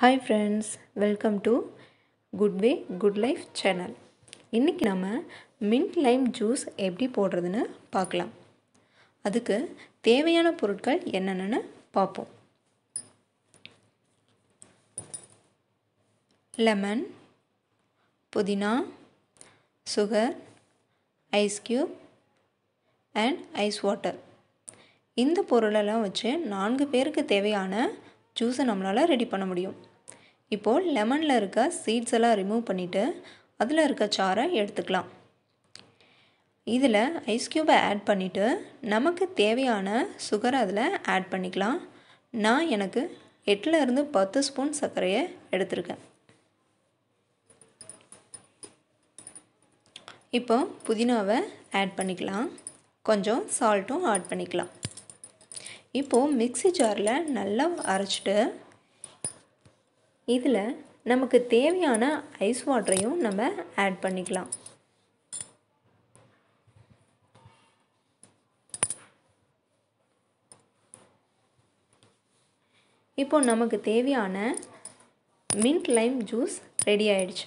hi friends welcome to good way good life channel இன்றைக்கி நம்ம mint Lime juice எப்படி போடுறதுன்னு பார்க்கலாம் அதுக்கு தேவையான பொருட்கள் என்னென்னு பார்ப்போம் லெமன் புதினா sugar ice cube and ice water இந்த பொருளெல்லாம் வச்சு நான்கு பேருக்கு தேவையான ஜூஸை நம்மளால் ரெடி பண்ண முடியும் இப்போது லெமனில் இருக்க சீட்ஸ் எல்லாம் ரிமூவ் பண்ணிவிட்டு அதில் இருக்க சாரை எடுத்துக்கலாம் இதில் ஐஸ் க்யூபை ஆட் பண்ணிவிட்டு நமக்கு தேவையான சுகரை அதில் ஆட் பண்ணிக்கலாம் நான் எனக்கு எட்டுலேருந்து பத்து ஸ்பூன் சர்க்கரையை எடுத்திருக்கேன் இப்போ புதினாவை ஆட் பண்ணிக்கலாம் கொஞ்சம் சால்ட்டும் ஆட் பண்ணிக்கலாம் இப்போது மிக்சி ஜாரில் நல்லா அரைச்சிட்டு இதில் நமக்கு தேவையான ஐஸ் வாட்டரையும் நம்ம ஆட் பண்ணிக்கலாம் இப்போ நமக்கு தேவையான மின்ட் லைம் ஜூஸ் ரெடி ஆயிடுச்சு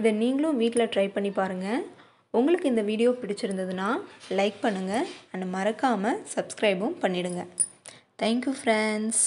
இதை நீங்களும் வீட்டில் ட்ரை பண்ணி பாருங்கள் உங்களுக்கு இந்த வீடியோ பிடிச்சிருந்ததுன்னா லைக் பண்ணுங்கள் அண்ட் மறக்காமல் சப்ஸ்கிரைபும் பண்ணிவிடுங்க தேங்க்யூ ஃப்ரெண்ட்ஸ்